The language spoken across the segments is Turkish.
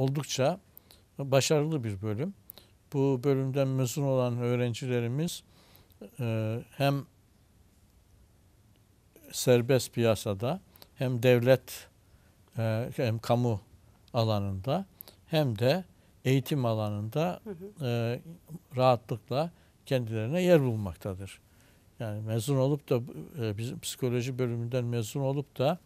oldukça başarılı bir bölüm. Bu bölümden mezun olan öğrencilerimiz e, hem serbest piyasada hem devlet e, hem kamu alanında hem de eğitim alanında e, rahatlıkla kendilerine yer bulmaktadır. Yani mezun olup da bizim psikoloji bölümünden mezun olup da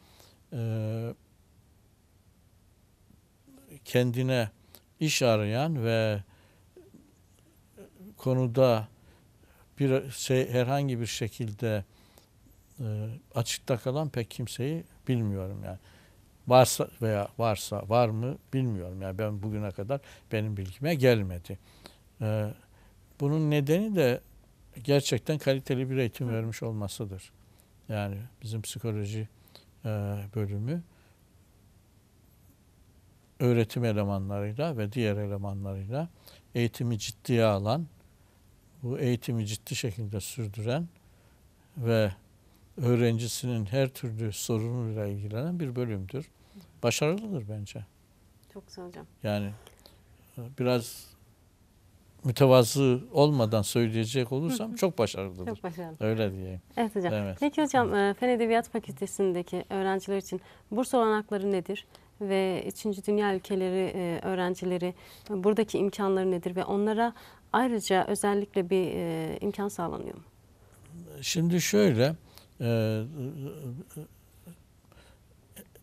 kendine iş arayan ve konuda bir şey, herhangi bir şekilde e, açıkta kalan pek kimseyi bilmiyorum yani. Varsa veya varsa var mı bilmiyorum. Yani ben bugüne kadar benim bilgime gelmedi. E, bunun nedeni de gerçekten kaliteli bir eğitim Hı. vermiş olmasıdır. Yani bizim psikoloji e, bölümü öğretim elemanlarıyla ve diğer elemanlarıyla eğitimi ciddiye alan, bu eğitimi ciddi şekilde sürdüren ve öğrencisinin her türlü sorunuyla ilgilenen bir bölümdür. Başarılıdır bence. Çok güzel hocam. Yani e, biraz mütevazı olmadan söyleyecek olursam çok başarılıdır. Çok başarılı. Öyle diyeyim. Evet hocam. Evet. Peki hocam e, Fen Edebiyat Fakültesindeki öğrenciler için burs olanakları nedir? ve 3. Dünya ülkeleri e, öğrencileri buradaki imkanları nedir ve onlara ayrıca özellikle bir e, imkan sağlanıyor mu? Şimdi şöyle e,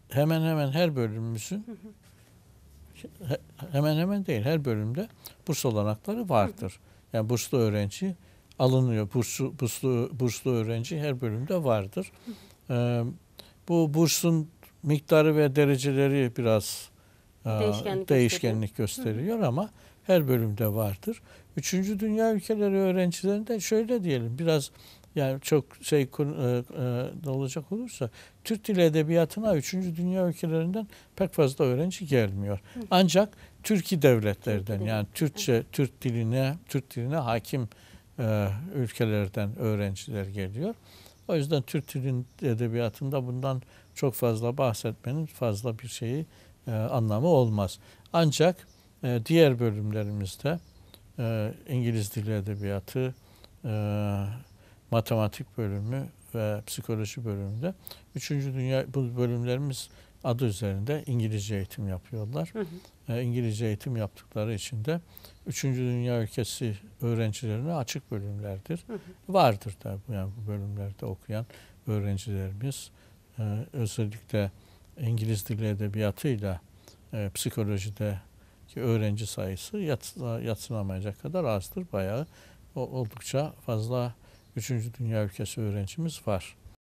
hemen hemen her bölümümüzün hemen hemen değil her bölümde burs olanakları vardır. Yani burslu öğrenci alınıyor. Burslu, burslu, burslu öğrenci her bölümde vardır. bu bursun miktarı ve dereceleri biraz e, değişkenlik, değişkenlik gösteriyor, ama her bölümde vardır. Üçüncü dünya ülkeleri öğrencilerinde şöyle diyelim biraz yani çok şey e, e, olacak olursa Türk Dili Edebiyatı'na üçüncü Dünya ülkelerinden pek fazla öğrenci gelmiyor. Ancak Türkiye devletlerden yani Türkçe Türk diline Türk diline hakim e, ülkelerden öğrenciler geliyor. O yüzden Türk Dili Edebiyatı'nda bundan çok fazla bahsetmenin fazla bir şeyi e, anlamı olmaz. Ancak e, diğer bölümlerimizde e, İngiliz Dili Edebiyatı, e, Matematik bölümü ve Psikoloji bölümünde üçüncü dünya bu bölümlerimiz adı üzerinde İngilizce eğitim yapıyorlar. Hı hı. E, İngilizce eğitim yaptıkları için de Üçüncü Dünya ülkesi öğrencilerine açık bölümlerdir. Hı hı. Vardır da yani bu bölümlerde okuyan öğrencilerimiz. E, özellikle İngiliz dili edebiyatıyla e, psikolojide ki öğrenci sayısı yatsına, yatsınamayacak kadar azdır. Bayağı oldukça fazla 3. Dünya ülkesi öğrencimiz var.